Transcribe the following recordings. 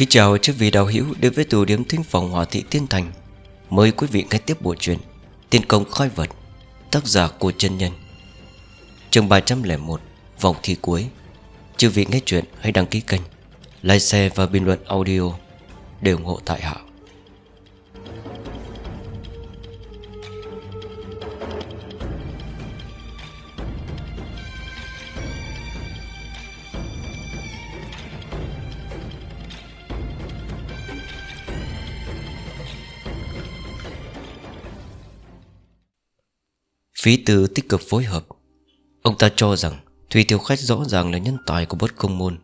Kính chào chư vị đạo hữu đến với tù điểm thính phòng hòa thị tiên thành Mời quý vị nghe tiếp bộ truyện Tiên công khai vật Tác giả của chân nhân chương 301 Vòng thi cuối Chư vị nghe chuyện hãy đăng ký kênh Like share và bình luận audio Để ủng hộ tại hạ Phí tư tích cực phối hợp Ông ta cho rằng Thủy Thiếu Khách rõ ràng là nhân tài của bất công môn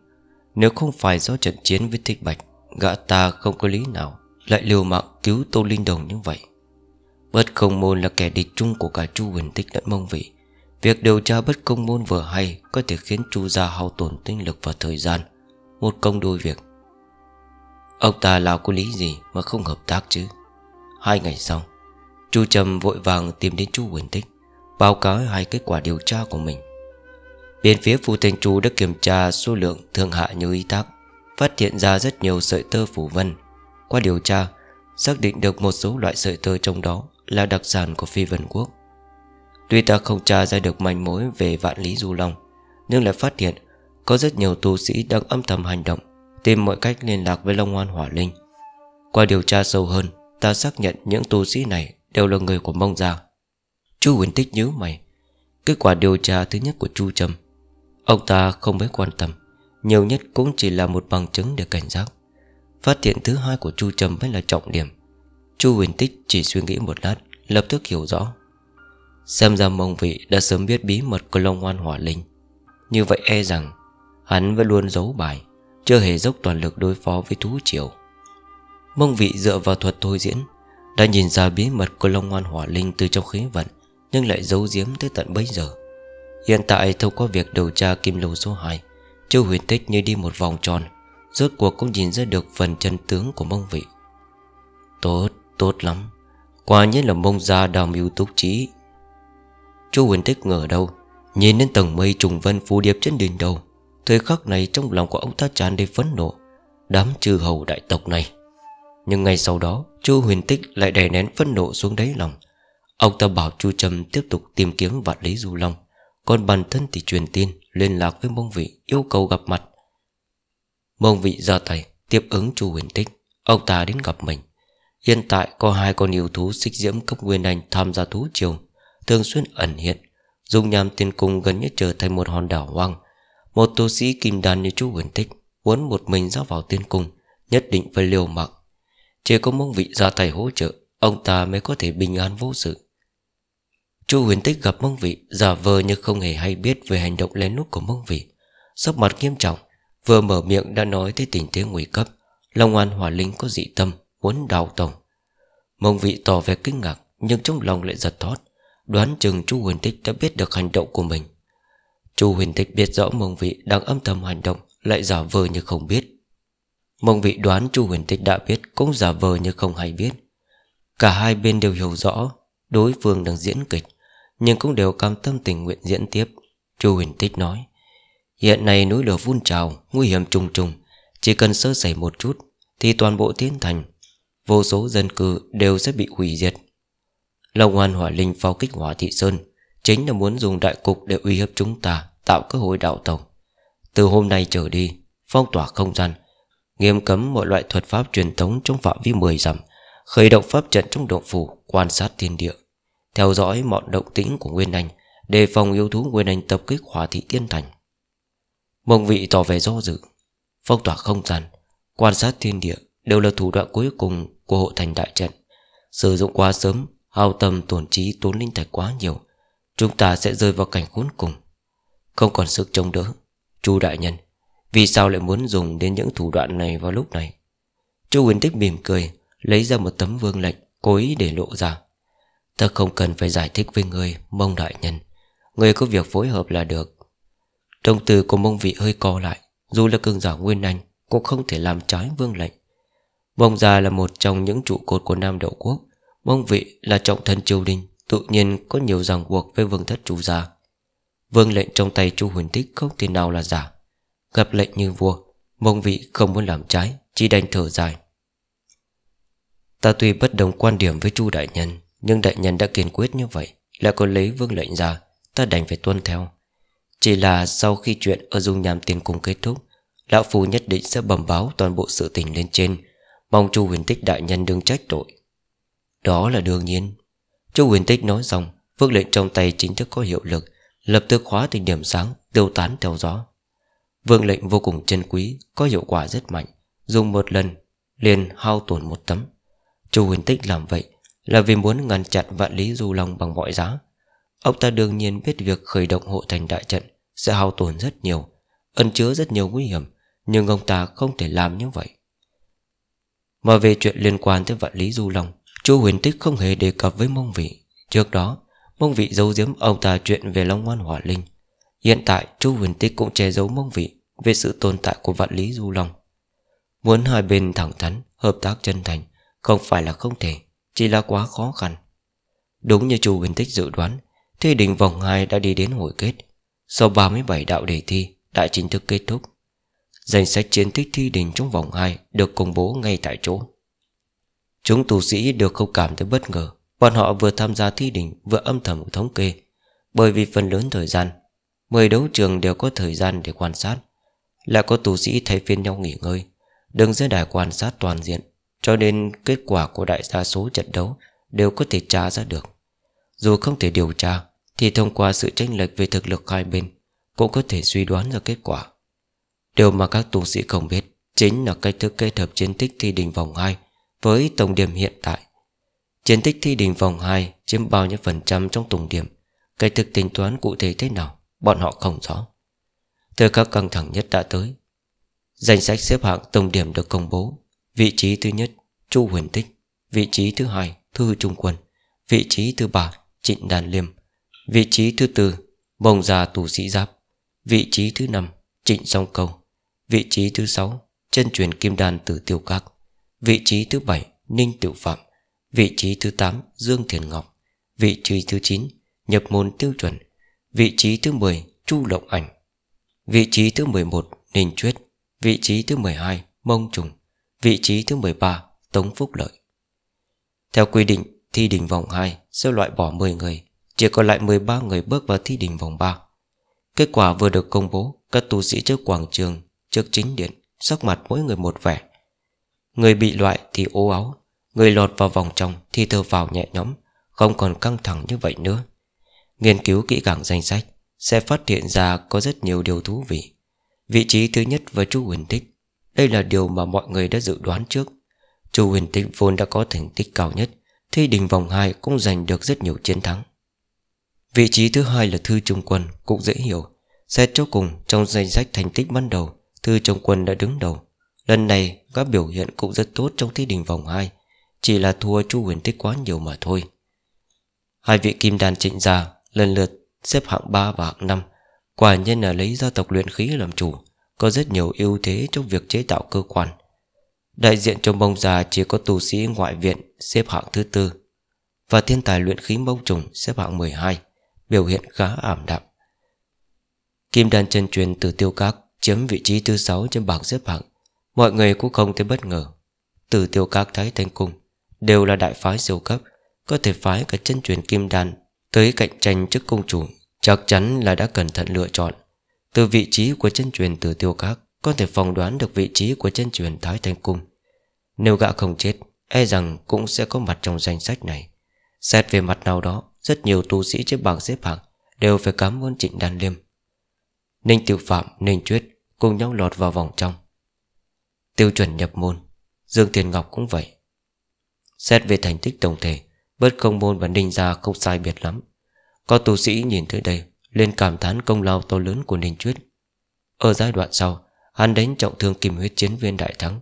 Nếu không phải do trận chiến với Thích Bạch Gã ta không có lý nào Lại liều mạng cứu Tô Linh Đồng như vậy Bất công môn là kẻ địch chung của cả Chu Huỳnh Tích lẫn mông vị Việc điều tra bất công môn vừa hay Có thể khiến Chu gia hao tổn tinh lực và thời gian Một công đôi việc Ông ta là có lý gì mà không hợp tác chứ Hai ngày sau Chu Trầm vội vàng tìm đến Chu Huỳnh Tích Báo cáo hai kết quả điều tra của mình Bên phía Phu Thanh Chu đã kiểm tra số lượng thương hạ như ý tác Phát hiện ra rất nhiều sợi tơ phủ vân Qua điều tra Xác định được một số loại sợi tơ trong đó Là đặc sản của phi vân quốc Tuy ta không tra ra được manh mối về vạn lý du long Nhưng lại phát hiện Có rất nhiều tu sĩ đang âm thầm hành động Tìm mọi cách liên lạc với Long Hoan Hỏa Linh Qua điều tra sâu hơn Ta xác nhận những tu sĩ này đều là người của Mông Gia Chu Huỳnh Tích nhớ mày Kết quả điều tra thứ nhất của Chu Trầm Ông ta không mấy quan tâm Nhiều nhất cũng chỉ là một bằng chứng để cảnh giác Phát hiện thứ hai của Chu Trầm mới là trọng điểm Chu Huỳnh Tích chỉ suy nghĩ một lát Lập tức hiểu rõ Xem ra mông vị đã sớm biết bí mật của Long Hoan Hỏa Linh Như vậy e rằng Hắn vẫn luôn giấu bài Chưa hề dốc toàn lực đối phó với thú triều Mông vị dựa vào thuật thôi diễn Đã nhìn ra bí mật của Long Hoan Hỏa Linh từ trong khí vận nhưng lại giấu giếm tới tận bây giờ Hiện tại thông qua việc điều tra kim lô số 2 Chu huyền tích như đi một vòng tròn Rốt cuộc cũng nhìn ra được phần chân tướng của mông vị Tốt, tốt lắm Quả nhiên là mông gia đào mưu túc trí Chu huyền tích ngờ đâu Nhìn đến tầng mây trùng vân phù điệp trên đỉnh đầu Thời khắc này trong lòng của ông ta tràn đầy phấn nộ Đám trừ hầu đại tộc này Nhưng ngay sau đó Chu huyền tích lại đè nén phấn nộ xuống đáy lòng Ông ta bảo Chu Trầm tiếp tục tìm kiếm và lấy Du Long Còn bản thân thì truyền tin Liên lạc với mông vị yêu cầu gặp mặt Mông vị ra tay Tiếp ứng Chu Huyền Tích Ông ta đến gặp mình Hiện tại có hai con yêu thú xích diễm cấp nguyên anh tham gia thú triều Thường xuyên ẩn hiện Dùng nhàm tiên cung gần như trở thành một hòn đảo hoang Một tu sĩ kim đan như chú Huyền Tích Muốn một mình ra vào tiên cung Nhất định phải liều mạng Chỉ có mông vị ra tay hỗ trợ Ông ta mới có thể bình an vô sự Chu huyền tích gặp mông vị Giả vờ như không hề hay biết Về hành động lén lút của mông vị Sắc mặt nghiêm trọng Vừa mở miệng đã nói tới tình thế nguy cấp Long An hỏa linh có dị tâm Muốn đào tổng Mông vị tỏ vẻ kinh ngạc Nhưng trong lòng lại giật thót Đoán chừng chu huyền tích đã biết được hành động của mình Chu huyền tích biết rõ mông vị Đang âm thầm hành động Lại giả vờ như không biết Mông vị đoán chu huyền tích đã biết Cũng giả vờ như không hay biết Cả hai bên đều hiểu rõ Đối phương đang diễn kịch nhưng cũng đều cam tâm tình nguyện diễn tiếp Chu Huỳnh Tích nói Hiện nay núi lửa vun trào Nguy hiểm trùng trùng Chỉ cần sơ sẩy một chút Thì toàn bộ thiên thành Vô số dân cư đều sẽ bị hủy diệt Lòng hoàn hỏa linh pháo kích hỏa thị sơn Chính là muốn dùng đại cục để uy hiếp chúng ta Tạo cơ hội đạo tổng Từ hôm nay trở đi Phong tỏa không gian Nghiêm cấm mọi loại thuật pháp truyền thống trong phạm vi 10 dặm Khởi động pháp trận trong động phủ Quan sát thiên địa theo dõi mọi động tĩnh của Nguyên Anh Đề phòng yêu thú Nguyên Anh tập kích hỏa thị tiên thành Mông vị tỏ vẻ do dự Phong tỏa không gian Quan sát thiên địa Đều là thủ đoạn cuối cùng của hộ thành đại trận Sử dụng quá sớm Hao tâm tổn trí tốn linh thạch quá nhiều Chúng ta sẽ rơi vào cảnh khốn cùng Không còn sức chống đỡ Chu đại nhân Vì sao lại muốn dùng đến những thủ đoạn này vào lúc này Chu huyền tích mỉm cười Lấy ra một tấm vương lệnh Cố ý để lộ ra Ta không cần phải giải thích với người Mông đại nhân Người có việc phối hợp là được Đồng từ của mông vị hơi co lại Dù là cường giả nguyên anh Cũng không thể làm trái vương lệnh Mông gia là một trong những trụ cột của Nam Đậu Quốc Mông vị là trọng thân triều đình Tự nhiên có nhiều ràng buộc với vương thất chủ gia Vương lệnh trong tay chu huyền tích không thể nào là giả Gặp lệnh như vua Mông vị không muốn làm trái Chỉ đành thở dài Ta tuy bất đồng quan điểm với chu đại nhân nhưng đại nhân đã kiên quyết như vậy Là còn lấy vương lệnh ra Ta đành phải tuân theo Chỉ là sau khi chuyện ở dung nhàm tiền cung kết thúc Lão Phu nhất định sẽ bẩm báo toàn bộ sự tình lên trên Mong chu huyền tích đại nhân đương trách tội Đó là đương nhiên chu huyền tích nói rằng Vương lệnh trong tay chính thức có hiệu lực Lập tức khóa tình điểm sáng Tiêu tán theo gió Vương lệnh vô cùng chân quý Có hiệu quả rất mạnh Dùng một lần liền hao tổn một tấm Chu huyền tích làm vậy là vì muốn ngăn chặn vạn lý du long bằng mọi giá Ông ta đương nhiên biết việc khởi động hộ thành đại trận Sẽ hao tổn rất nhiều Ẩn chứa rất nhiều nguy hiểm Nhưng ông ta không thể làm như vậy Mà về chuyện liên quan tới vạn lý du long Chu huyền tích không hề đề cập với mông vị Trước đó Mông vị giấu giếm ông ta chuyện về Long Ngoan Hỏa Linh Hiện tại Chu huyền tích cũng che giấu mông vị Về sự tồn tại của vạn lý du long Muốn hai bên thẳng thắn Hợp tác chân thành Không phải là không thể chỉ là quá khó khăn Đúng như Chu Bình Tích dự đoán Thi đỉnh vòng 2 đã đi đến hồi kết Sau 37 đạo đề thi Đã chính thức kết thúc Danh sách chiến tích thi đỉnh trong vòng 2 Được công bố ngay tại chỗ Chúng tù sĩ được không cảm thấy bất ngờ Bọn họ vừa tham gia thi đỉnh Vừa âm thầm thống kê Bởi vì phần lớn thời gian Mười đấu trường đều có thời gian để quan sát Lại có tù sĩ thay phiên nhau nghỉ ngơi Đứng dưới đài quan sát toàn diện cho nên kết quả của đại đa số trận đấu Đều có thể tra ra được Dù không thể điều tra Thì thông qua sự chênh lệch về thực lực hai bên Cũng có thể suy đoán ra kết quả Điều mà các tu sĩ không biết Chính là cách thức kết hợp chiến tích thi đình vòng 2 Với tổng điểm hiện tại Chiến tích thi đình vòng 2 Chiếm bao nhiêu phần trăm trong tổng điểm Cách thức tính toán cụ thể thế nào Bọn họ không rõ Thời khắc căng thẳng nhất đã tới Danh sách xếp hạng tổng điểm được công bố Vị trí thứ nhất Chu Huyền Tích Vị trí thứ hai Thư Trung Quân Vị trí thứ ba Trịnh Đàn Liêm Vị trí thứ tư Bồng già tù sĩ giáp Vị trí thứ năm Trịnh Song Câu Vị trí thứ sáu Chân truyền kim đàn tử tiêu các Vị trí thứ bảy Ninh Tiểu Phạm Vị trí thứ tám Dương Thiền Ngọc Vị trí thứ chín Nhập môn tiêu chuẩn Vị trí thứ 10 Chu Lộng Ảnh Vị trí thứ 11 Ninh Chuyết Vị trí thứ 12 Mông Trùng Vị trí thứ 13 Tống Phúc Lợi Theo quy định thi đình vòng 2 Sẽ loại bỏ 10 người Chỉ còn lại 13 người bước vào thi đình vòng 3 Kết quả vừa được công bố Các tu sĩ trước quảng trường Trước chính điện Sắc mặt mỗi người một vẻ Người bị loại thì ố áo Người lọt vào vòng trong thì thơ vào nhẹ nhõm Không còn căng thẳng như vậy nữa Nghiên cứu kỹ càng danh sách Sẽ phát hiện ra có rất nhiều điều thú vị Vị trí thứ nhất và chú Huỳnh Thích đây là điều mà mọi người đã dự đoán trước Chu Huyền Tịnh vốn đã có thành tích cao nhất Thi đình vòng 2 cũng giành được rất nhiều chiến thắng Vị trí thứ hai là Thư Trung Quân Cũng dễ hiểu Xét cho cùng trong danh sách thành tích ban đầu Thư Trung Quân đã đứng đầu Lần này các biểu hiện cũng rất tốt trong thi đình vòng 2 Chỉ là thua Chu Huyền Tích quá nhiều mà thôi Hai vị kim đàn trịnh già lần lượt xếp hạng 3 và hạng 5 Quả nhiên là lấy gia tộc luyện khí làm chủ có rất nhiều ưu thế trong việc chế tạo cơ quan Đại diện trong bông già chỉ có tu sĩ ngoại viện xếp hạng thứ tư Và thiên tài luyện khí mông trùng xếp hạng 12 Biểu hiện khá ảm đạm Kim đan chân truyền từ tiêu các chiếm vị trí thứ sáu trên bảng xếp hạng Mọi người cũng không thấy bất ngờ Từ tiêu các thái thanh cung Đều là đại phái siêu cấp Có thể phái cả chân truyền kim đan Tới cạnh tranh chức công chủ Chắc chắn là đã cẩn thận lựa chọn từ vị trí của chân truyền từ tiêu các Có thể phỏng đoán được vị trí của chân truyền Thái Thanh Cung Nếu gã không chết E rằng cũng sẽ có mặt trong danh sách này Xét về mặt nào đó Rất nhiều tu sĩ trên bảng xếp hạng Đều phải cảm ơn Trịnh Đan Liêm Ninh Tiểu Phạm, Ninh Chuyết Cùng nhau lọt vào vòng trong Tiêu chuẩn nhập môn Dương Tiền Ngọc cũng vậy Xét về thành tích tổng thể Bớt công môn và ninh gia không sai biệt lắm Có tu sĩ nhìn tới đây lên cảm thán công lao to lớn của Ninh Chuyết Ở giai đoạn sau Hắn đánh trọng thương kim huyết chiến viên đại thắng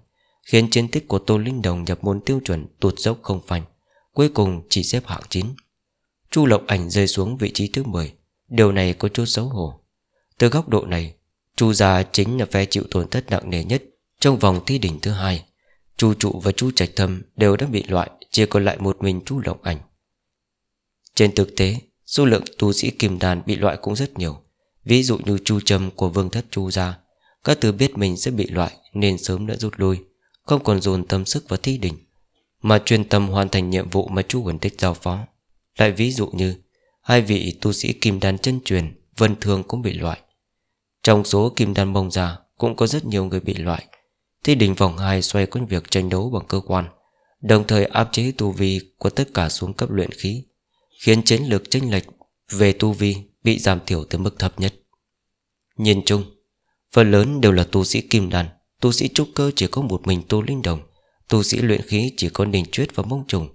Khiến chiến tích của Tô Linh Đồng nhập môn tiêu chuẩn tụt dốc không phanh Cuối cùng chỉ xếp hạng 9 Chu Lộc Ảnh rơi xuống vị trí thứ 10 Điều này có chút xấu hổ Từ góc độ này Chu gia chính là phe chịu tổn thất nặng nề nhất Trong vòng thi đỉnh thứ hai Chu trụ và chu trạch thâm đều đã bị loại Chỉ còn lại một mình chu Lộc Ảnh Trên thực tế Số lượng tu sĩ kim đàn bị loại cũng rất nhiều Ví dụ như chu trầm của vương thất chu gia Các tứ biết mình sẽ bị loại Nên sớm đã rút lui Không còn dồn tâm sức vào thi đình Mà chuyên tâm hoàn thành nhiệm vụ mà chu quần tích giao phó Lại ví dụ như Hai vị tu sĩ kim đàn chân truyền Vân thường cũng bị loại Trong số kim đàn mông già Cũng có rất nhiều người bị loại Thi đình vòng 2 xoay quanh việc tranh đấu bằng cơ quan Đồng thời áp chế tu vi Của tất cả xuống cấp luyện khí Khiến chiến lược chênh lệch Về tu vi bị giảm thiểu tới mức thấp nhất Nhìn chung Phần lớn đều là tu sĩ kim đan, Tu sĩ trúc cơ chỉ có một mình tu linh đồng Tu sĩ luyện khí chỉ có đình truyết và mông trùng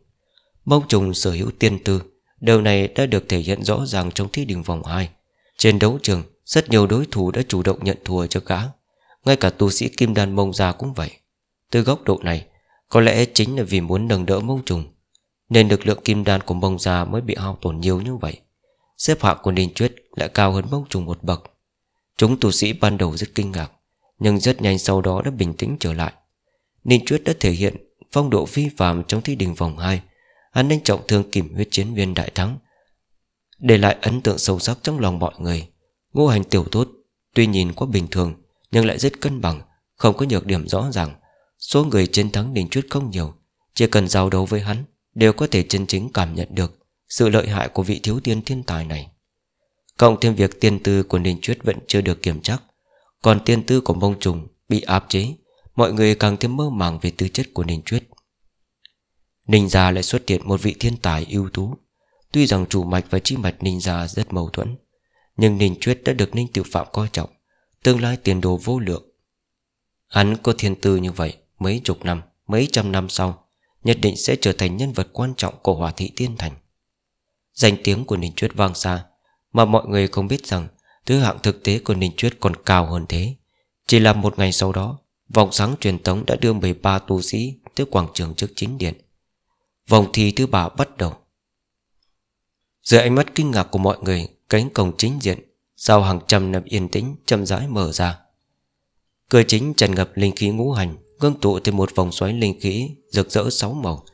Mông trùng sở hữu tiên tư Điều này đã được thể hiện rõ ràng trong thi đình vòng 2 Trên đấu trường Rất nhiều đối thủ đã chủ động nhận thua cho gã Ngay cả tu sĩ kim đan mông già cũng vậy Từ góc độ này Có lẽ chính là vì muốn nâng đỡ mông trùng nên lực lượng kim đan của mông già mới bị hao tổn nhiều như vậy Xếp hạng của Ninh Chuyết lại cao hơn mông trùng một bậc Chúng tù sĩ ban đầu rất kinh ngạc Nhưng rất nhanh sau đó đã bình tĩnh trở lại Ninh Chuyết đã thể hiện phong độ phi phàm trong thi đình vòng 2 Hắn đánh trọng thương kìm huyết chiến viên đại thắng Để lại ấn tượng sâu sắc trong lòng mọi người Ngô hành tiểu tốt Tuy nhìn quá bình thường Nhưng lại rất cân bằng Không có nhược điểm rõ ràng Số người chiến thắng Ninh Chuyết không nhiều Chỉ cần giao đấu với hắn đều có thể chân chính cảm nhận được sự lợi hại của vị thiếu tiên thiên tài này. Cộng thêm việc tiên tư của Ninh Chuyết vẫn chưa được kiểm chắc, còn tiên tư của mông trùng bị áp chế, mọi người càng thêm mơ màng về tư chất của Ninh Chuyết. Ninh gia lại xuất hiện một vị thiên tài ưu tú. Tuy rằng chủ mạch và chi mạch Ninh gia rất mâu thuẫn, nhưng Ninh Chuyết đã được Ninh Tiểu Phạm coi trọng, tương lai tiền đồ vô lượng. Hắn có thiên tư như vậy, mấy chục năm, mấy trăm năm sau, Nhất định sẽ trở thành nhân vật quan trọng của Hòa Thị Tiên Thành Danh tiếng của Ninh Chuyết vang xa Mà mọi người không biết rằng Thứ hạng thực tế của Ninh Chuyết còn cao hơn thế Chỉ là một ngày sau đó Vòng sáng truyền tống đã đưa 13 tu sĩ Tới quảng trường trước chính điện Vòng thi thứ ba bắt đầu Dưới ánh mắt kinh ngạc của mọi người Cánh cổng chính diện Sau hàng trăm năm yên tĩnh chậm rãi mở ra Cửa chính tràn ngập linh khí ngũ hành ngưng tụ thành một vòng xoáy linh khí rực rỡ sáu màu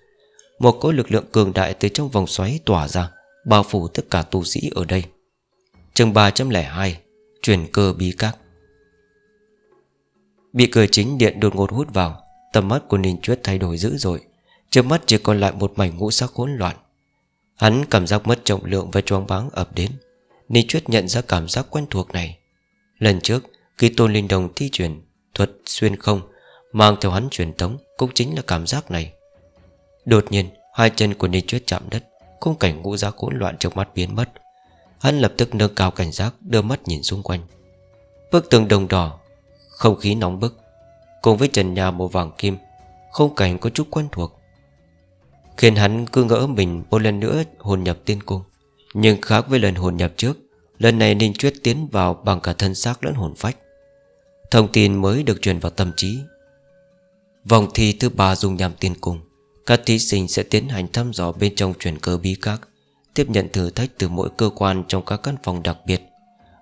một cỗ lực lượng cường đại từ trong vòng xoáy tỏa ra bao phủ tất cả tu sĩ ở đây chương 302 truyền cơ bí các bị cửa chính điện đột ngột hút vào tầm mắt của ninh chuyết thay đổi dữ dội trước mắt chỉ còn lại một mảnh ngũ sắc hỗn loạn hắn cảm giác mất trọng lượng và choáng váng ập đến ninh chuyết nhận ra cảm giác quen thuộc này lần trước khi tôn linh đồng thi chuyển thuật xuyên không Mang theo hắn truyền thống Cũng chính là cảm giác này Đột nhiên hai chân của Ninh Chuyết chạm đất Khung cảnh ngũ giác hỗn loạn trong mắt biến mất Hắn lập tức nâng cao cảnh giác Đưa mắt nhìn xung quanh Bức tường đồng đỏ Không khí nóng bức Cùng với trần nhà màu vàng kim Khung cảnh có chút quen thuộc Khiến hắn cứ ngỡ mình một lần nữa hồn nhập tiên cung Nhưng khác với lần hồn nhập trước Lần này Ninh Chuyết tiến vào bằng cả thân xác lẫn hồn phách Thông tin mới được truyền vào tâm trí Vòng thi thứ ba dung nhằm tiên cung Các thí sinh sẽ tiến hành thăm dò bên trong chuyển cơ bí các Tiếp nhận thử thách từ mỗi cơ quan trong các căn phòng đặc biệt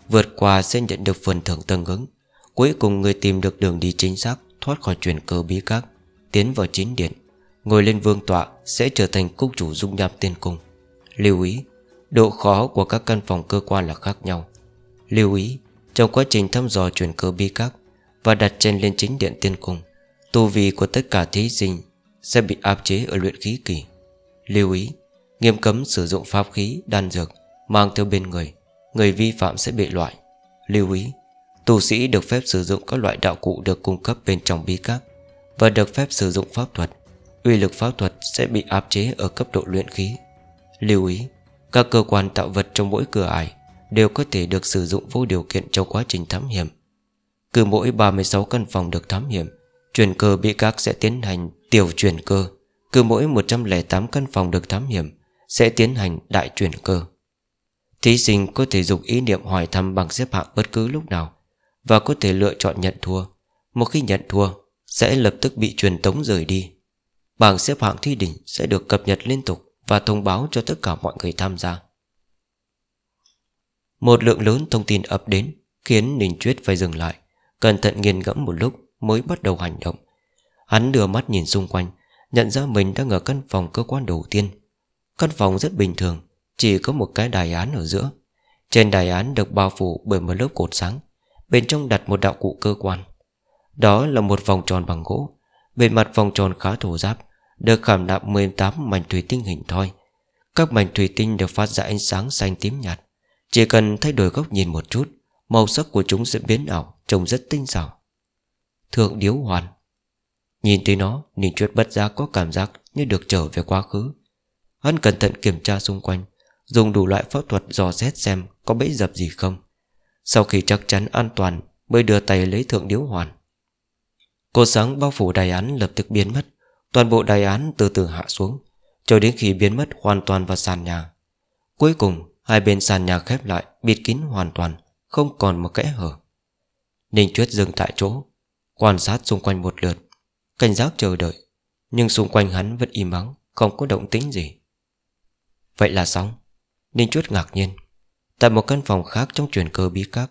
Vượt qua sẽ nhận được phần thưởng tương ứng Cuối cùng người tìm được đường đi chính xác Thoát khỏi chuyển cơ bí các Tiến vào chính điện Ngồi lên vương tọa sẽ trở thành cúc chủ dung nham tiên cung Lưu ý Độ khó của các căn phòng cơ quan là khác nhau Lưu ý Trong quá trình thăm dò chuyển cơ bí các Và đặt chân lên chính điện tiên cung tu vi của tất cả thí sinh sẽ bị áp chế ở luyện khí kỳ. Lưu ý, nghiêm cấm sử dụng pháp khí, đan dược, mang theo bên người, người vi phạm sẽ bị loại. Lưu ý, tu sĩ được phép sử dụng các loại đạo cụ được cung cấp bên trong bí cáp và được phép sử dụng pháp thuật. Uy lực pháp thuật sẽ bị áp chế ở cấp độ luyện khí. Lưu ý, các cơ quan tạo vật trong mỗi cửa ải đều có thể được sử dụng vô điều kiện trong quá trình thám hiểm. Cứ mỗi 36 căn phòng được thám hiểm, Chuyển cơ bị các sẽ tiến hành tiểu chuyển cơ Cứ mỗi 108 căn phòng được thám hiểm Sẽ tiến hành đại chuyển cơ Thí sinh có thể dùng ý niệm hỏi thăm bằng xếp hạng bất cứ lúc nào Và có thể lựa chọn nhận thua Một khi nhận thua Sẽ lập tức bị truyền tống rời đi Bảng xếp hạng thi đỉnh sẽ được cập nhật liên tục Và thông báo cho tất cả mọi người tham gia Một lượng lớn thông tin ập đến Khiến Ninh Chuyết phải dừng lại Cẩn thận nghiên ngẫm một lúc mới bắt đầu hành động Hắn đưa mắt nhìn xung quanh Nhận ra mình đang ở căn phòng cơ quan đầu tiên Căn phòng rất bình thường Chỉ có một cái đài án ở giữa Trên đài án được bao phủ bởi một lớp cột sáng Bên trong đặt một đạo cụ cơ quan Đó là một vòng tròn bằng gỗ Bề mặt vòng tròn khá thổ giáp Được khảm nạm 18 mảnh thủy tinh hình thoi Các mảnh thủy tinh đều phát ra ánh sáng xanh tím nhạt Chỉ cần thay đổi góc nhìn một chút Màu sắc của chúng sẽ biến ảo Trông rất tinh xảo Thượng điếu hoàn Nhìn thấy nó Ninh Chuyết bất giác có cảm giác như được trở về quá khứ Hắn cẩn thận kiểm tra xung quanh Dùng đủ loại pháp thuật dò xét xem Có bẫy dập gì không Sau khi chắc chắn an toàn Mới đưa tay lấy thượng điếu hoàn Cô sáng bao phủ đài án lập tức biến mất Toàn bộ đài án từ từ hạ xuống Cho đến khi biến mất hoàn toàn vào sàn nhà Cuối cùng Hai bên sàn nhà khép lại Bịt kín hoàn toàn Không còn một kẽ hở Ninh Chuyết dừng tại chỗ Quan sát xung quanh một lượt Cảnh giác chờ đợi Nhưng xung quanh hắn vẫn im ắng Không có động tính gì Vậy là xong Ninh chút ngạc nhiên Tại một căn phòng khác trong truyền cơ bí các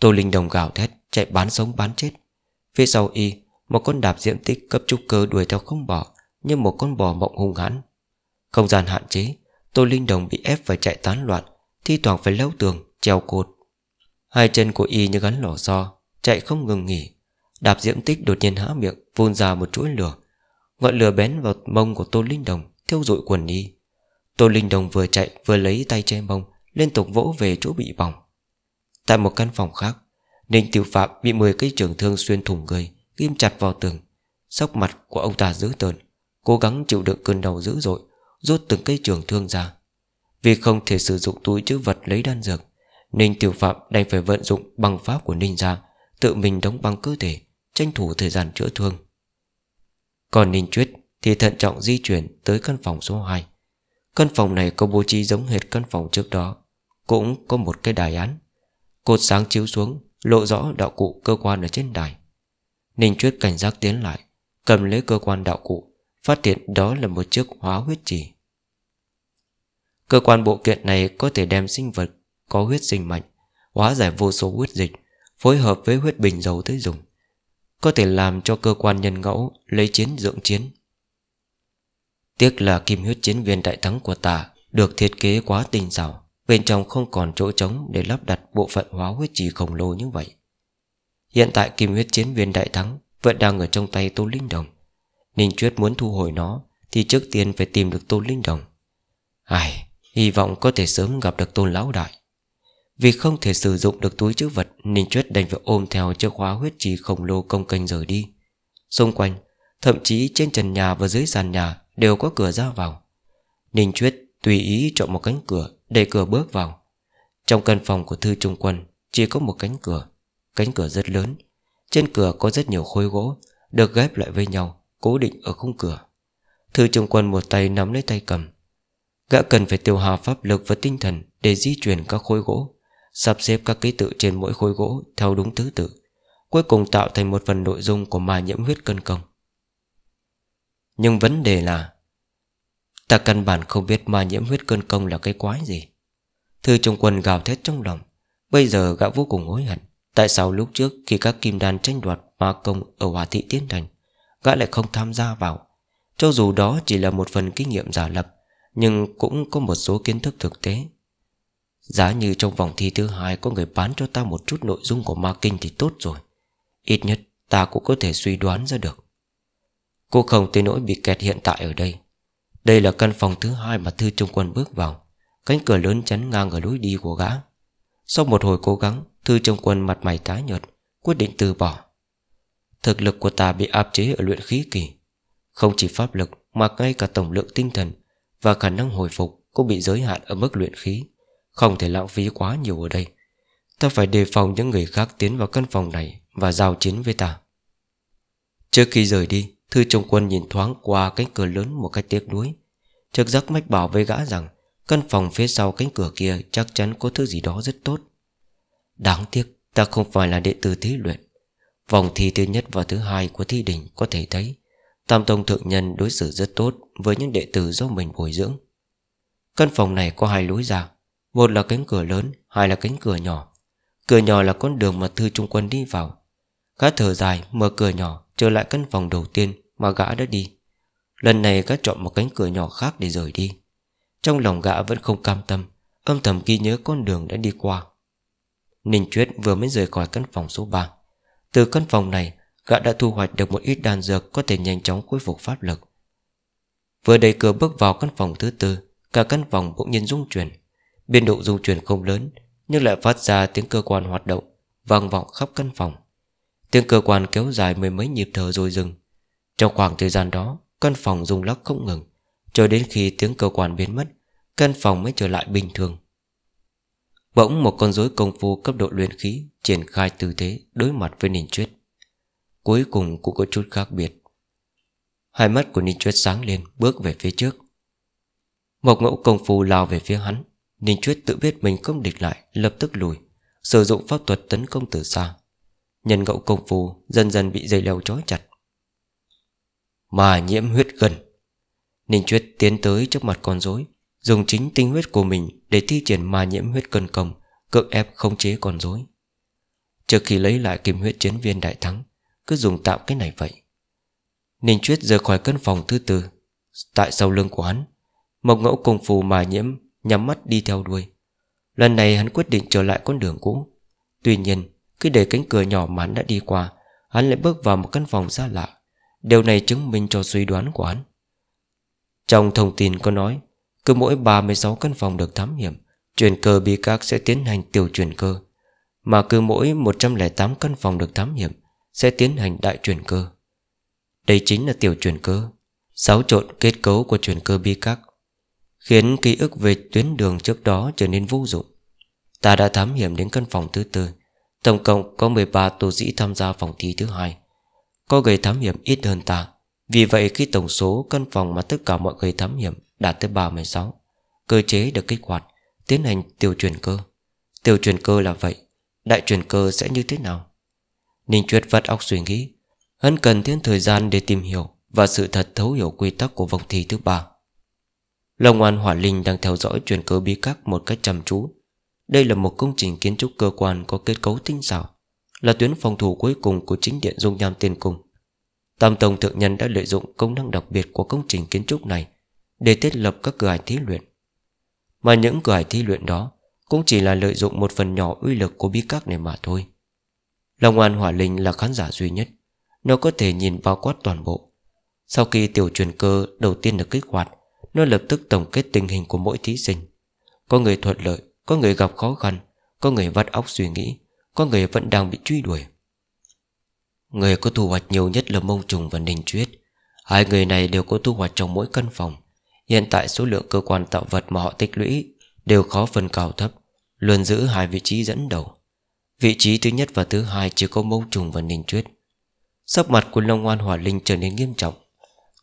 Tô Linh Đồng gào thét Chạy bán sống bán chết Phía sau y Một con đạp diễm tích cấp trúc cơ đuổi theo không bỏ Như một con bò mộng hung hãn Không gian hạn chế Tô Linh Đồng bị ép phải chạy tán loạn Thi thoảng phải leo tường, treo cột Hai chân của y như gắn lỏ xo Chạy không ngừng nghỉ Đạp diễm tích đột nhiên há miệng Vôn ra một chuỗi lửa Ngọn lửa bén vào mông của Tô Linh Đồng Thiêu rụi quần đi Tô Linh Đồng vừa chạy vừa lấy tay che mông Liên tục vỗ về chỗ bị bỏng Tại một căn phòng khác Ninh Tiểu Phạm bị 10 cây trường thương xuyên thủng người Ghim chặt vào tường Sóc mặt của ông ta dữ tợn Cố gắng chịu đựng cơn đau dữ dội Rút từng cây trường thương ra Vì không thể sử dụng túi chữ vật lấy đan dược Ninh Tiểu Phạm đành phải vận dụng băng pháp của Ninh ra Tự mình đóng băng cơ thể Tranh thủ thời gian chữa thương Còn Ninh Chuyết thì thận trọng di chuyển tới căn phòng số 2 Căn phòng này có bố trí giống hệt căn phòng trước đó Cũng có một cái đài án Cột sáng chiếu xuống Lộ rõ đạo cụ cơ quan ở trên đài Ninh Chuyết cảnh giác tiến lại Cầm lấy cơ quan đạo cụ Phát hiện đó là một chiếc hóa huyết chỉ Cơ quan bộ kiện này có thể đem sinh vật Có huyết sinh mạnh Hóa giải vô số huyết dịch Phối hợp với huyết bình dầu tới dùng có thể làm cho cơ quan nhân ngẫu lấy chiến dưỡng chiến. Tiếc là kim huyết chiến viên đại thắng của ta được thiết kế quá tinh xảo, bên trong không còn chỗ trống để lắp đặt bộ phận hóa huyết trì khổng lồ như vậy. Hiện tại kim huyết chiến viên đại thắng vẫn đang ở trong tay Tô Linh Đồng. Ninh Chuyết muốn thu hồi nó thì trước tiên phải tìm được Tô Linh Đồng. Ai, hy vọng có thể sớm gặp được Tôn Lão Đại. Vì không thể sử dụng được túi chữ vật Ninh Chuyết đành phải ôm theo chiếc khóa huyết trì khổng lồ công kênh rời đi Xung quanh Thậm chí trên trần nhà và dưới sàn nhà Đều có cửa ra vào Ninh Chuyết tùy ý chọn một cánh cửa Để cửa bước vào Trong căn phòng của Thư Trung Quân Chỉ có một cánh cửa Cánh cửa rất lớn Trên cửa có rất nhiều khối gỗ Được ghép lại với nhau Cố định ở khung cửa Thư Trung Quân một tay nắm lấy tay cầm Gã cần phải tiêu hào pháp lực và tinh thần Để di chuyển các khối gỗ sắp xếp các ký tự trên mỗi khối gỗ theo đúng thứ tự, cuối cùng tạo thành một phần nội dung của ma nhiễm huyết cân công. Nhưng vấn đề là Ta căn bản không biết ma nhiễm huyết cân công là cái quái gì Thư trong quân gào thét trong lòng Bây giờ gã vô cùng hối hận Tại sao lúc trước khi các kim đan tranh đoạt ma công ở Hòa Thị Tiến Thành Gã lại không tham gia vào Cho dù đó chỉ là một phần kinh nghiệm giả lập Nhưng cũng có một số kiến thức thực tế Giá như trong vòng thi thứ hai có người bán cho ta một chút nội dung của ma kinh thì tốt rồi Ít nhất ta cũng có thể suy đoán ra được Cô không tới nỗi bị kẹt hiện tại ở đây Đây là căn phòng thứ hai mà Thư Trung Quân bước vào Cánh cửa lớn chắn ngang ở lối đi của gã Sau một hồi cố gắng Thư Trung Quân mặt mày tái nhợt Quyết định từ bỏ Thực lực của ta bị áp chế ở luyện khí kỳ Không chỉ pháp lực mà ngay cả tổng lượng tinh thần Và khả năng hồi phục cũng bị giới hạn ở mức luyện khí không thể lãng phí quá nhiều ở đây Ta phải đề phòng những người khác tiến vào căn phòng này Và giao chiến với ta Trước khi rời đi Thư Trung Quân nhìn thoáng qua cánh cửa lớn một cách tiếc nuối Trực giác mách bảo với gã rằng Căn phòng phía sau cánh cửa kia chắc chắn có thứ gì đó rất tốt Đáng tiếc ta không phải là đệ tử thí luyện Vòng thi thứ nhất và thứ hai của thi đình có thể thấy Tam Tông Thượng Nhân đối xử rất tốt với những đệ tử do mình bồi dưỡng Căn phòng này có hai lối ra một là cánh cửa lớn Hai là cánh cửa nhỏ Cửa nhỏ là con đường mà thư trung quân đi vào Gã thở dài mở cửa nhỏ Trở lại căn phòng đầu tiên mà gã đã đi Lần này gã chọn một cánh cửa nhỏ khác để rời đi Trong lòng gã vẫn không cam tâm Âm thầm ghi nhớ con đường đã đi qua Ninh Chuyết vừa mới rời khỏi căn phòng số 3 Từ căn phòng này Gã đã thu hoạch được một ít đàn dược Có thể nhanh chóng khôi phục pháp lực Vừa đẩy cửa bước vào căn phòng thứ tư Cả căn phòng bỗng nhiên rung chuyển Biên độ dung chuyển không lớn Nhưng lại phát ra tiếng cơ quan hoạt động vang vọng khắp căn phòng Tiếng cơ quan kéo dài mười mấy nhịp thở rồi dừng Trong khoảng thời gian đó Căn phòng rung lắc không ngừng Cho đến khi tiếng cơ quan biến mất Căn phòng mới trở lại bình thường Bỗng một con rối công phu cấp độ luyện khí Triển khai tư thế đối mặt với Ninh Chuyết Cuối cùng cũng có chút khác biệt Hai mắt của Ninh Chuyết sáng lên Bước về phía trước một ngẫu công phu lao về phía hắn Ninh Chuyết tự biết mình không địch lại Lập tức lùi Sử dụng pháp thuật tấn công từ xa Nhân ngẫu công phu dần dần bị dây leo trói chặt Mà nhiễm huyết gần Ninh Chuyết tiến tới trước mặt con rối Dùng chính tinh huyết của mình Để thi triển mà nhiễm huyết cân công Cưỡng ép khống chế con rối Trước khi lấy lại kim huyết chiến viên đại thắng Cứ dùng tạo cái này vậy Ninh Chuyết rời khỏi căn phòng thứ tư Tại sau lưng của hắn Mộc ngẫu công phu mà nhiễm Nhắm mắt đi theo đuôi Lần này hắn quyết định trở lại con đường cũ Tuy nhiên Khi để cánh cửa nhỏ mà đã đi qua Hắn lại bước vào một căn phòng xa lạ Điều này chứng minh cho suy đoán của hắn Trong thông tin có nói Cứ mỗi 36 căn phòng được thám hiểm Chuyển cơ bi các sẽ tiến hành tiểu chuyển cơ Mà cứ mỗi 108 căn phòng được thám hiểm Sẽ tiến hành đại chuyển cơ Đây chính là tiểu chuyển cơ Xáo trộn kết cấu của chuyển cơ bi các Khiến ký ức về tuyến đường trước đó trở nên vô dụng Ta đã thám hiểm đến căn phòng thứ tư Tổng cộng có 13 tù sĩ tham gia phòng thi thứ hai Có người thám hiểm ít hơn ta Vì vậy khi tổng số căn phòng mà tất cả mọi người thám hiểm đạt tới 36 Cơ chế được kích hoạt Tiến hành tiêu truyền cơ Tiêu truyền cơ là vậy Đại truyền cơ sẽ như thế nào Ninh Chuyết vắt óc suy nghĩ Hắn cần thêm thời gian để tìm hiểu Và sự thật thấu hiểu quy tắc của vòng thi thứ ba Long An Hỏa Linh đang theo dõi truyền cơ bí các một cách chăm chú Đây là một công trình kiến trúc cơ quan có kết cấu tinh xảo Là tuyến phòng thủ cuối cùng của chính điện dung nham tiên cung Tam Tông Thượng Nhân đã lợi dụng công năng đặc biệt của công trình kiến trúc này Để thiết lập các cửa ải thí luyện Mà những cửa ải thí luyện đó Cũng chỉ là lợi dụng một phần nhỏ uy lực của bí các này mà thôi Long An Hỏa Linh là khán giả duy nhất Nó có thể nhìn bao quát toàn bộ Sau khi tiểu truyền cơ đầu tiên được kích hoạt nó lập tức tổng kết tình hình của mỗi thí sinh Có người thuận lợi Có người gặp khó khăn Có người vắt óc suy nghĩ Có người vẫn đang bị truy đuổi Người có thu hoạch nhiều nhất là Mông Trùng và Ninh Chuyết Hai người này đều có thu hoạch trong mỗi căn phòng Hiện tại số lượng cơ quan tạo vật mà họ tích lũy Đều khó phần cao thấp Luôn giữ hai vị trí dẫn đầu Vị trí thứ nhất và thứ hai chỉ có Mông Trùng và Ninh Chuyết Sắc mặt của Long Oan Hỏa Linh trở nên nghiêm trọng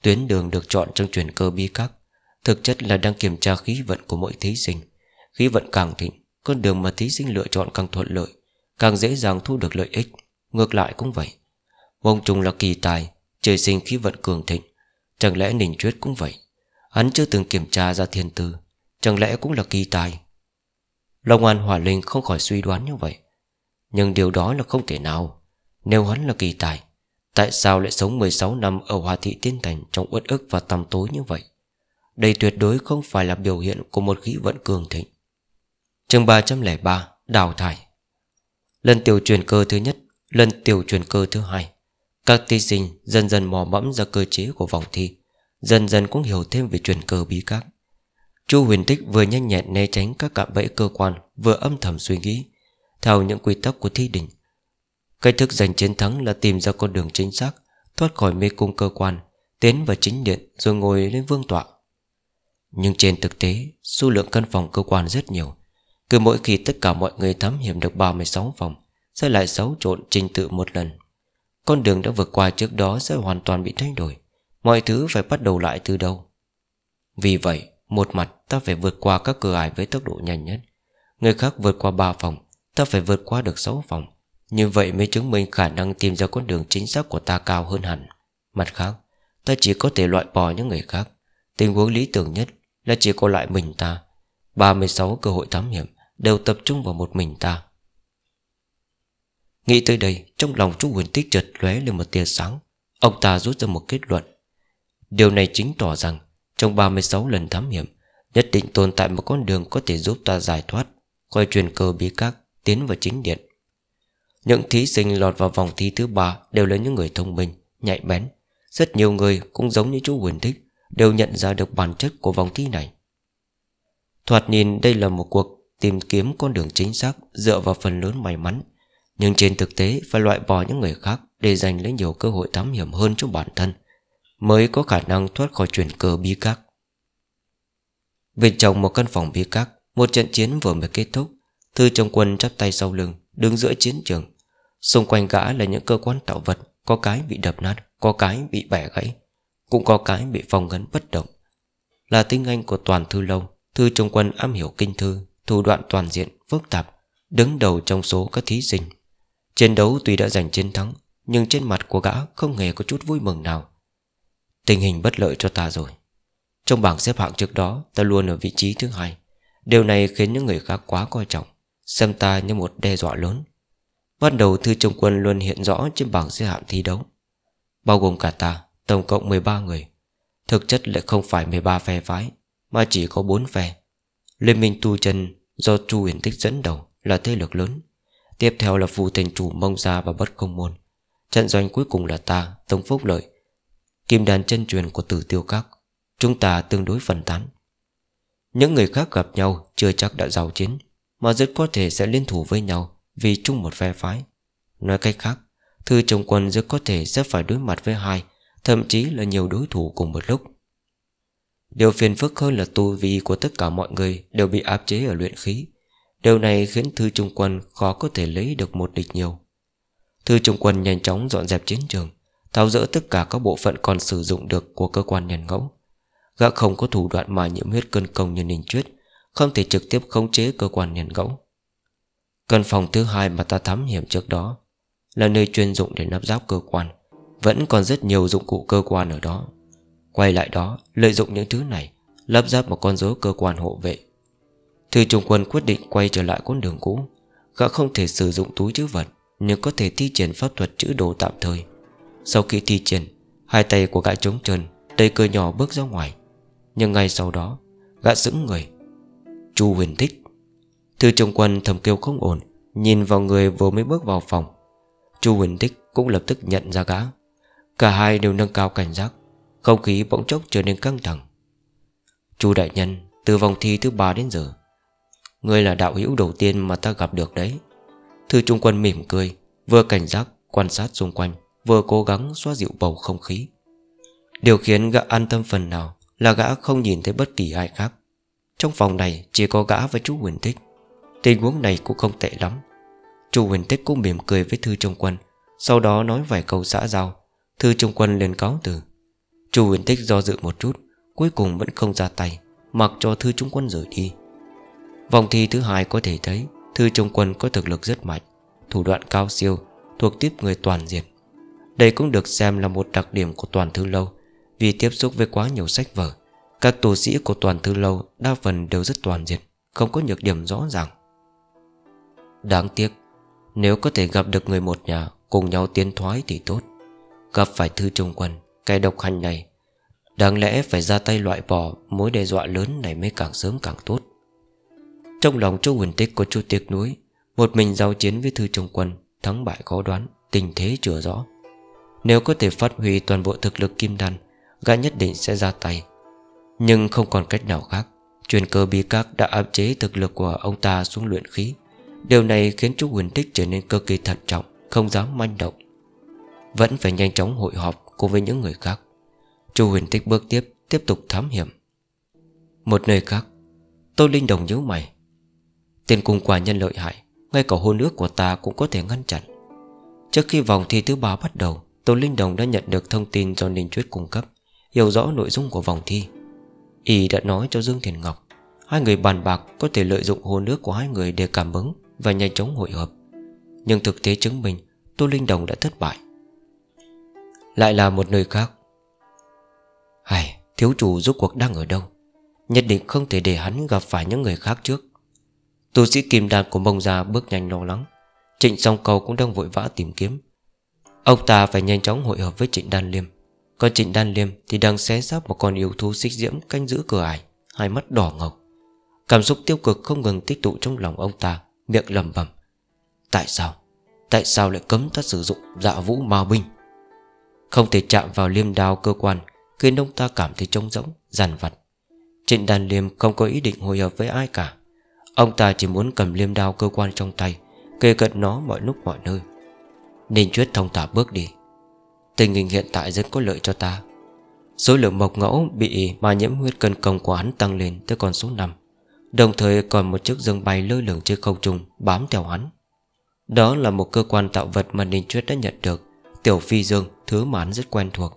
Tuyến đường được chọn trong chuyển cơ bi các Thực chất là đang kiểm tra khí vận của mỗi thí sinh Khí vận càng thịnh Con đường mà thí sinh lựa chọn càng thuận lợi Càng dễ dàng thu được lợi ích Ngược lại cũng vậy Vông trùng là kỳ tài Trời sinh khí vận cường thịnh Chẳng lẽ Ninh Chuyết cũng vậy Hắn chưa từng kiểm tra ra thiên tư Chẳng lẽ cũng là kỳ tài Long An Hỏa Linh không khỏi suy đoán như vậy Nhưng điều đó là không thể nào Nếu hắn là kỳ tài Tại sao lại sống 16 năm ở Hòa Thị Tiên Thành Trong uất ức và tăm tối như vậy đây tuyệt đối không phải là biểu hiện của một khí vận cường thịnh chương 303 Đào thải Lần tiểu truyền cơ thứ nhất Lần tiểu truyền cơ thứ hai Các thí sinh dần dần mò mẫm ra cơ chế của vòng thi Dần dần cũng hiểu thêm về truyền cơ bí các Chu huyền tích vừa nhanh nhẹn né tránh các cạm bẫy cơ quan Vừa âm thầm suy nghĩ Theo những quy tắc của thi đình Cách thức giành chiến thắng là tìm ra con đường chính xác Thoát khỏi mê cung cơ quan Tiến vào chính điện rồi ngồi lên vương tọa nhưng trên thực tế Số lượng căn phòng cơ quan rất nhiều Cứ mỗi khi tất cả mọi người thám hiểm được 36 phòng Sẽ lại xấu trộn trình tự một lần Con đường đã vượt qua trước đó Sẽ hoàn toàn bị thay đổi Mọi thứ phải bắt đầu lại từ đâu Vì vậy một mặt ta phải vượt qua các cửa ải với tốc độ nhanh nhất Người khác vượt qua 3 phòng Ta phải vượt qua được 6 phòng Như vậy mới chứng minh khả năng tìm ra con đường chính xác của ta cao hơn hẳn Mặt khác Ta chỉ có thể loại bỏ những người khác Tình huống lý tưởng nhất là chỉ còn lại mình ta 36 cơ hội thám hiểm Đều tập trung vào một mình ta Nghĩ tới đây Trong lòng Trúc Huyền Tích chợt lóe lên một tia sáng Ông ta rút ra một kết luận Điều này chính tỏ rằng Trong 36 lần thám hiểm Nhất định tồn tại một con đường có thể giúp ta giải thoát Coi truyền cơ bí các Tiến vào chính điện Những thí sinh lọt vào vòng thi thứ ba Đều là những người thông minh, nhạy bén Rất nhiều người cũng giống như chú Huỳnh Tích đều nhận ra được bản chất của vòng thi này Thoạt nhìn đây là một cuộc tìm kiếm con đường chính xác dựa vào phần lớn may mắn Nhưng trên thực tế phải loại bỏ những người khác để giành lấy nhiều cơ hội thám hiểm hơn cho bản thân Mới có khả năng thoát khỏi chuyển cờ bi các Bên trong một căn phòng bi các Một trận chiến vừa mới kết thúc Thư trong quân chắp tay sau lưng Đứng giữa chiến trường Xung quanh gã là những cơ quan tạo vật Có cái bị đập nát Có cái bị bẻ gãy cũng có cái bị phong ấn bất động Là tinh anh của toàn thư lâu Thư trung quân am hiểu kinh thư Thủ đoạn toàn diện, phức tạp Đứng đầu trong số các thí sinh Chiến đấu tuy đã giành chiến thắng Nhưng trên mặt của gã không hề có chút vui mừng nào Tình hình bất lợi cho ta rồi Trong bảng xếp hạng trước đó Ta luôn ở vị trí thứ hai Điều này khiến những người khác quá coi trọng Xem ta như một đe dọa lớn Ban đầu thư trung quân luôn hiện rõ Trên bảng xếp hạng thi đấu Bao gồm cả ta Tổng cộng 13 người Thực chất lại không phải 13 phe phái Mà chỉ có 4 phe Liên minh tu chân do Chu Huyền Tích dẫn đầu Là thế lực lớn Tiếp theo là phù thành chủ Mông Gia và Bất Không Môn Trận doanh cuối cùng là ta Tông Phúc Lợi Kim đàn chân truyền của tử tiêu các Chúng ta tương đối phần tán Những người khác gặp nhau chưa chắc đã giao chiến Mà rất có thể sẽ liên thủ với nhau Vì chung một phe phái Nói cách khác Thư chồng quân rất có thể sẽ phải đối mặt với hai Thậm chí là nhiều đối thủ cùng một lúc Điều phiền phức hơn là tu vi của tất cả mọi người Đều bị áp chế ở luyện khí Điều này khiến Thư Trung Quân khó có thể lấy được một địch nhiều Thư Trung Quân nhanh chóng dọn dẹp chiến trường Tháo dỡ tất cả các bộ phận còn sử dụng được của cơ quan nhân ngẫu Gã không có thủ đoạn mà nhiễm huyết cân công như Ninh Chuyết Không thể trực tiếp khống chế cơ quan nhân ngẫu Căn phòng thứ hai mà ta thám hiểm trước đó Là nơi chuyên dụng để nắp giáp cơ quan vẫn còn rất nhiều dụng cụ cơ quan ở đó Quay lại đó Lợi dụng những thứ này Lắp ráp một con dấu cơ quan hộ vệ Thư trùng quân quyết định quay trở lại con đường cũ Gã không thể sử dụng túi chữ vật Nhưng có thể thi triển pháp thuật chữ đồ tạm thời Sau khi thi triển Hai tay của gã trống trơn Đầy cơ nhỏ bước ra ngoài Nhưng ngay sau đó Gã sững người Chu huyền thích Thư trùng quân thầm kêu không ổn Nhìn vào người vừa mới bước vào phòng Chu huyền thích cũng lập tức nhận ra gã Cả hai đều nâng cao cảnh giác Không khí bỗng chốc trở nên căng thẳng Chu đại nhân Từ vòng thi thứ ba đến giờ Ngươi là đạo hữu đầu tiên mà ta gặp được đấy Thư trung quân mỉm cười Vừa cảnh giác quan sát xung quanh Vừa cố gắng xóa dịu bầu không khí Điều khiến gã an tâm phần nào Là gã không nhìn thấy bất kỳ ai khác Trong phòng này chỉ có gã với chú huỳnh Tích Tình huống này cũng không tệ lắm Chú huỳnh Tích cũng mỉm cười với Thư Trung Quân Sau đó nói vài câu xã giao Thư Trung Quân liền cáo từ Chu Huyền Tích do dự một chút Cuối cùng vẫn không ra tay Mặc cho Thư Trung Quân rời đi Vòng thi thứ hai có thể thấy Thư Trung Quân có thực lực rất mạnh Thủ đoạn cao siêu Thuộc tiếp người toàn diện Đây cũng được xem là một đặc điểm của toàn thư lâu Vì tiếp xúc với quá nhiều sách vở Các tù sĩ của toàn thư lâu Đa phần đều rất toàn diện Không có nhược điểm rõ ràng Đáng tiếc Nếu có thể gặp được người một nhà Cùng nhau tiến thoái thì tốt Gặp phải thư trung quân Cái độc hành này Đáng lẽ phải ra tay loại bỏ Mối đe dọa lớn này mới càng sớm càng tốt Trong lòng Chu Huỳnh Tích có chút tiếc nuối Một mình giao chiến với thư trung quân Thắng bại khó đoán Tình thế chưa rõ Nếu có thể phát huy toàn bộ thực lực kim đan Gã nhất định sẽ ra tay Nhưng không còn cách nào khác Truyền cơ bi các đã áp chế thực lực của ông ta xuống luyện khí Điều này khiến Trúc Huỳnh Tích trở nên cực kỳ thận trọng Không dám manh động vẫn phải nhanh chóng hội họp cùng với những người khác Chu Huyền Tích bước tiếp Tiếp tục thám hiểm Một nơi khác Tô Linh Đồng nhíu mày Tiền cung quả nhân lợi hại Ngay cả hôn ước của ta cũng có thể ngăn chặn Trước khi vòng thi thứ ba bắt đầu Tô Linh Đồng đã nhận được thông tin do Ninh Chuyết cung cấp Hiểu rõ nội dung của vòng thi Y đã nói cho Dương Thiền Ngọc Hai người bàn bạc có thể lợi dụng hôn ước của hai người để cảm ứng Và nhanh chóng hội hợp Nhưng thực tế chứng minh Tô Linh Đồng đã thất bại lại là một nơi khác Hay thiếu chủ rốt cuộc đang ở đâu Nhất định không thể để hắn gặp phải những người khác trước Tu sĩ kim đàn của mông gia bước nhanh lo lắng Trịnh song cầu cũng đang vội vã tìm kiếm Ông ta phải nhanh chóng hội hợp với trịnh đan liêm Còn trịnh đan liêm thì đang xé giáp một con yêu thú xích diễm canh giữ cửa ải Hai mắt đỏ ngầu, Cảm xúc tiêu cực không ngừng tích tụ trong lòng ông ta Miệng lầm bầm Tại sao? Tại sao lại cấm ta sử dụng dạ vũ ma binh? Không thể chạm vào liêm đao cơ quan Khiến ông ta cảm thấy trống rỗng, giàn vặt Trịnh đàn liêm không có ý định hồi hợp với ai cả Ông ta chỉ muốn cầm liêm đao cơ quan trong tay Kê cận nó mọi lúc mọi nơi Ninh Chuyết thông thả bước đi Tình hình hiện tại rất có lợi cho ta Số lượng mộc ngẫu bị mà nhiễm huyết cân công của hắn tăng lên tới con số 5 Đồng thời còn một chiếc dương bay lơ lửng trên không trung bám theo hắn Đó là một cơ quan tạo vật mà Ninh Chuyết đã nhận được Tiểu Phi Dương Thứ mà hắn rất quen thuộc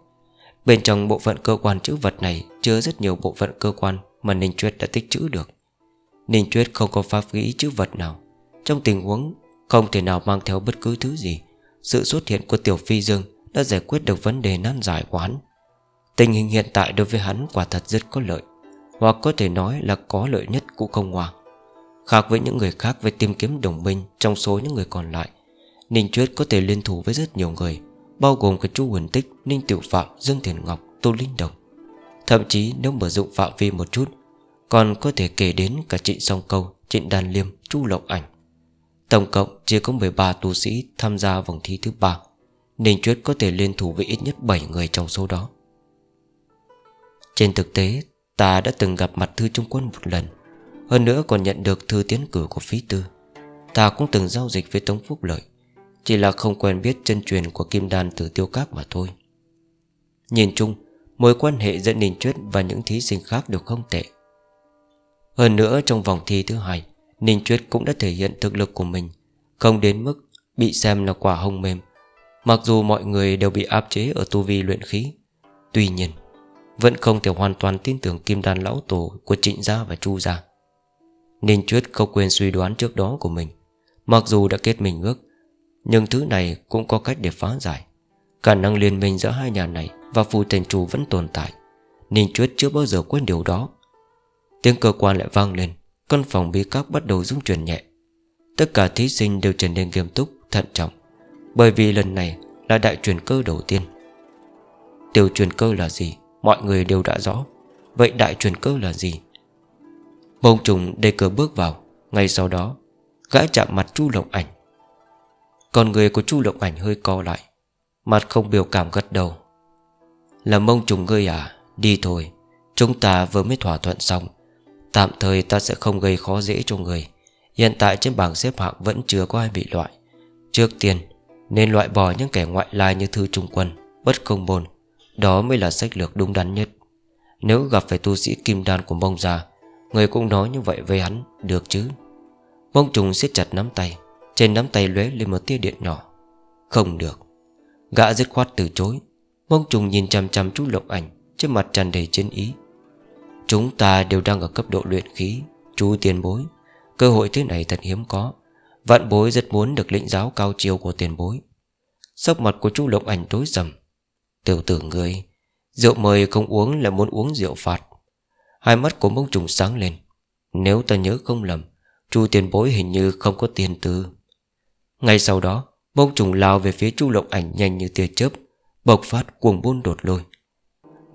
Bên trong bộ phận cơ quan chữ vật này Chứa rất nhiều bộ phận cơ quan Mà Ninh Chuyết đã tích trữ được Ninh Chuyết không có pháp nghĩ chữ vật nào Trong tình huống không thể nào mang theo bất cứ thứ gì Sự xuất hiện của Tiểu Phi Dương Đã giải quyết được vấn đề nan giải của hắn Tình hình hiện tại đối với hắn quả thật rất có lợi Hoặc có thể nói là có lợi nhất cũng không hoa Khác với những người khác về tìm kiếm đồng minh Trong số những người còn lại Ninh Chuyết có thể liên thủ với rất nhiều người Bao gồm cả Chu Huỳnh Tích, Ninh Tiểu Phạm, Dương Thiền Ngọc, Tô Linh Đồng Thậm chí nếu mở rộng phạm vi một chút Còn có thể kể đến cả Trịnh Song Câu, Trịnh Đan Liêm, Chu Lộc Ảnh Tổng cộng chỉ có 13 tu sĩ tham gia vòng thi thứ ba nên Chuyết có thể liên thủ với ít nhất 7 người trong số đó Trên thực tế Ta đã từng gặp mặt Thư Trung Quân một lần Hơn nữa còn nhận được thư tiến cử của phí tư Ta cũng từng giao dịch với Tống Phúc Lợi chỉ là không quen biết chân truyền của kim đan từ tiêu các mà thôi Nhìn chung Mối quan hệ giữa Ninh Chuyết và những thí sinh khác đều không tệ Hơn nữa trong vòng thi thứ hai Ninh Chuyết cũng đã thể hiện thực lực của mình Không đến mức bị xem là quả hồng mềm Mặc dù mọi người đều bị áp chế ở tu vi luyện khí Tuy nhiên Vẫn không thể hoàn toàn tin tưởng kim đan lão tổ của trịnh gia và chu gia Ninh Chuyết không quên suy đoán trước đó của mình Mặc dù đã kết mình ước nhưng thứ này cũng có cách để phá giải Khả năng liên minh giữa hai nhà này Và phù thành chủ vẫn tồn tại Ninh Chuyết chưa bao giờ quên điều đó Tiếng cơ quan lại vang lên Căn phòng bí các bắt đầu rung chuyển nhẹ Tất cả thí sinh đều trở nên nghiêm túc Thận trọng Bởi vì lần này là đại truyền cơ đầu tiên Tiểu truyền cơ là gì Mọi người đều đã rõ Vậy đại truyền cơ là gì bông trùng đề cửa bước vào Ngay sau đó Gã chạm mặt chu lộng ảnh còn người của Chu Lộng Ảnh hơi co lại Mặt không biểu cảm gật đầu Là mông trùng ngươi à Đi thôi Chúng ta vừa mới thỏa thuận xong Tạm thời ta sẽ không gây khó dễ cho người Hiện tại trên bảng xếp hạng vẫn chưa có ai bị loại Trước tiên Nên loại bỏ những kẻ ngoại lai như Thư Trung Quân Bất công môn Đó mới là sách lược đúng đắn nhất Nếu gặp phải tu sĩ kim đan của mông già Người cũng nói như vậy với hắn Được chứ Mông trùng siết chặt nắm tay trên nắm tay lóe lên một tia điện nhỏ Không được Gã dứt khoát từ chối Mông trùng nhìn chằm chằm chú lộc ảnh Trên mặt tràn đầy chiến ý Chúng ta đều đang ở cấp độ luyện khí Chú tiền bối Cơ hội thế này thật hiếm có Vạn bối rất muốn được lĩnh giáo cao chiều của tiền bối Sắc mặt của chú lộc ảnh tối rầm Tiểu tử người Rượu mời không uống là muốn uống rượu phạt Hai mắt của mông trùng sáng lên Nếu ta nhớ không lầm Chu tiền bối hình như không có tiền tư ngay sau đó Mông trùng lao về phía chu lộng ảnh nhanh như tia chớp Bộc phát cuồng buôn đột lôi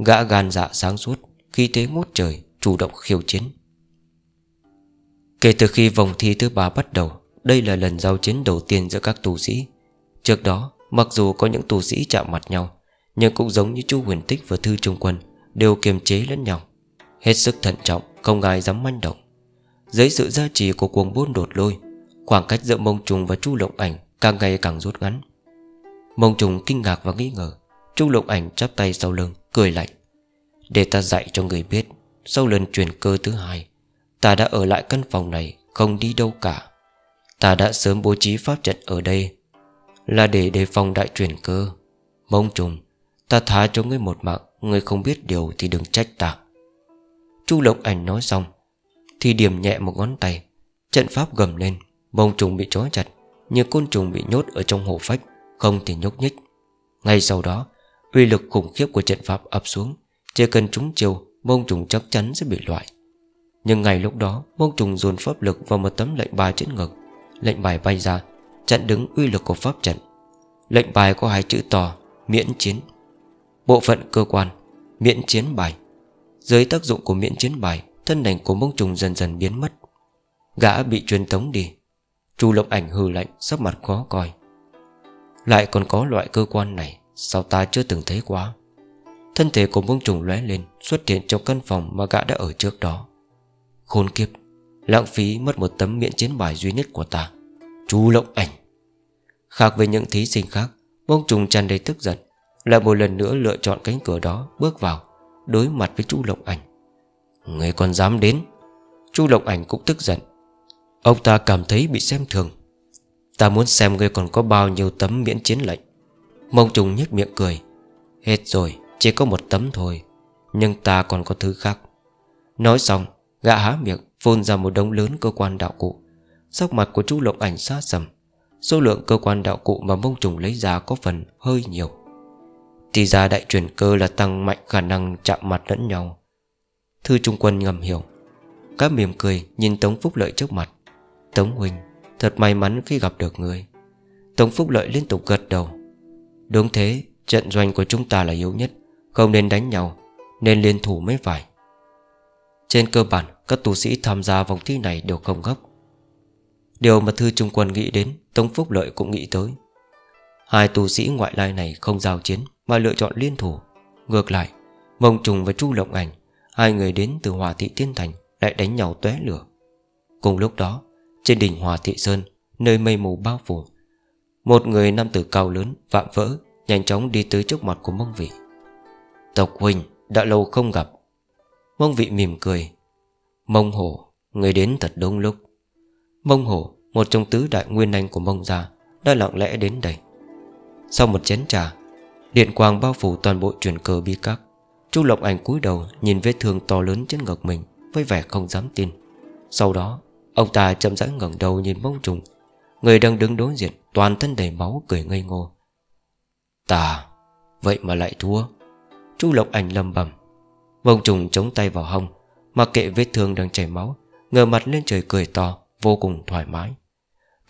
Gã gan dạ sáng suốt Khi thế ngút trời chủ động khiêu chiến Kể từ khi vòng thi thứ ba bắt đầu Đây là lần giao chiến đầu tiên giữa các tù sĩ Trước đó Mặc dù có những tù sĩ chạm mặt nhau Nhưng cũng giống như chu huyền tích và thư trung quân Đều kiềm chế lẫn nhau Hết sức thận trọng Không ai dám manh động Dưới sự gia trì của cuồng buôn đột lôi Khoảng cách giữa mông trùng và chu lộng ảnh Càng ngày càng rút ngắn Mông trùng kinh ngạc và nghi ngờ Chu lộng ảnh chắp tay sau lưng Cười lạnh Để ta dạy cho người biết Sau lần chuyển cơ thứ hai Ta đã ở lại căn phòng này Không đi đâu cả Ta đã sớm bố trí pháp trận ở đây Là để đề phòng đại chuyển cơ Mông trùng Ta thả cho ngươi một mạng Ngươi không biết điều thì đừng trách ta Chu lộng ảnh nói xong Thì điểm nhẹ một ngón tay Trận pháp gầm lên bông trùng bị trói chặt Như côn trùng bị nhốt ở trong hồ phách Không thể nhúc nhích Ngay sau đó uy lực khủng khiếp của trận pháp ập xuống Chỉ cần trúng chiều bông trùng chắc chắn sẽ bị loại Nhưng ngay lúc đó bông trùng dồn pháp lực vào một tấm lệnh bài trên ngực Lệnh bài bay ra Chặn đứng uy lực của pháp trận Lệnh bài có hai chữ to Miễn chiến Bộ phận cơ quan Miễn chiến bài Dưới tác dụng của miễn chiến bài Thân đành của bông trùng dần dần biến mất Gã bị truyền tống đi Chu Lộc Ảnh hừ lạnh sắc mặt khó coi Lại còn có loại cơ quan này Sao ta chưa từng thấy quá Thân thể của vương trùng lóe lên Xuất hiện trong căn phòng mà gã đã ở trước đó Khôn kiếp Lãng phí mất một tấm miễn chiến bài duy nhất của ta Chu Lộc Ảnh Khác với những thí sinh khác Vương trùng tràn đầy tức giận Lại một lần nữa lựa chọn cánh cửa đó Bước vào Đối mặt với chu Lộc Ảnh Người còn dám đến Chu Lộc Ảnh cũng tức giận Ông ta cảm thấy bị xem thường Ta muốn xem ngươi còn có bao nhiêu tấm miễn chiến lệnh Mông trùng nhếch miệng cười Hết rồi chỉ có một tấm thôi Nhưng ta còn có thứ khác Nói xong gã há miệng Phun ra một đống lớn cơ quan đạo cụ Sắc mặt của chú lộng ảnh xa sầm Số lượng cơ quan đạo cụ mà mông trùng lấy ra Có phần hơi nhiều Thì ra đại chuyển cơ là tăng mạnh khả năng Chạm mặt lẫn nhau Thư Trung Quân ngầm hiểu Các mỉm cười nhìn Tống Phúc Lợi trước mặt Tống huynh Thật may mắn khi gặp được người Tống Phúc Lợi liên tục gật đầu Đúng thế Trận doanh của chúng ta là yếu nhất Không nên đánh nhau Nên liên thủ mới phải Trên cơ bản Các tu sĩ tham gia vòng thi này đều không gấp Điều mà Thư Trung Quân nghĩ đến Tống Phúc Lợi cũng nghĩ tới Hai tu sĩ ngoại lai này không giao chiến Mà lựa chọn liên thủ Ngược lại Mông Trùng và Chu Lộng Ảnh Hai người đến từ Hòa Thị Tiên Thành Lại đánh nhau tóe lửa Cùng lúc đó trên đỉnh Hòa Thị Sơn Nơi mây mù bao phủ Một người nam tử cao lớn vạm vỡ Nhanh chóng đi tới trước mặt của mông vị Tộc huỳnh đã lâu không gặp Mông vị mỉm cười Mông hổ Người đến thật đông lúc Mông hổ Một trong tứ đại nguyên anh của mông gia Đã lặng lẽ đến đây Sau một chén trà Điện quang bao phủ toàn bộ chuyển cờ bi các Chu Lộc Ảnh cúi đầu nhìn vết thương to lớn trên ngực mình Với vẻ không dám tin Sau đó Ông ta chậm rãi ngẩng đầu nhìn mông trùng Người đang đứng đối diện Toàn thân đầy máu cười ngây ngô Ta Vậy mà lại thua Chu Lộc Ảnh lầm bầm Mông trùng chống tay vào hông Mặc kệ vết thương đang chảy máu Ngờ mặt lên trời cười to Vô cùng thoải mái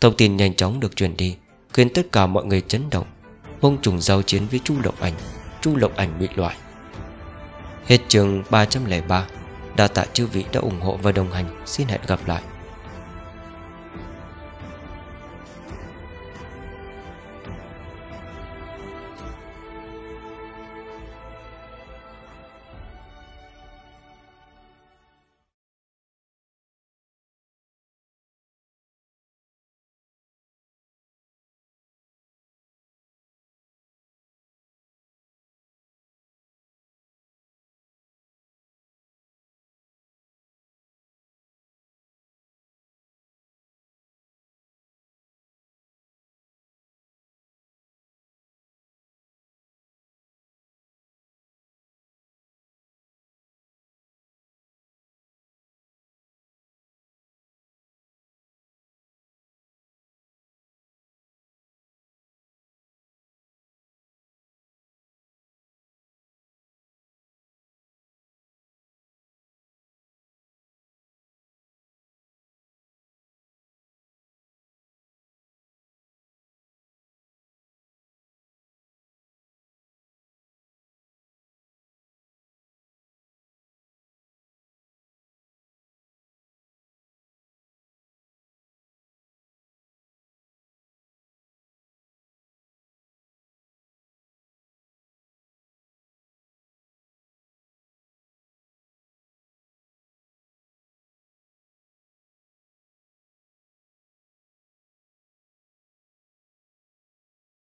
Thông tin nhanh chóng được truyền đi Khiến tất cả mọi người chấn động Mông trùng giao chiến với Chu Lộc Ảnh Chu Lộc Ảnh bị loại Hết chương 303 Đa tạ chư vị đã ủng hộ và đồng hành Xin hẹn gặp lại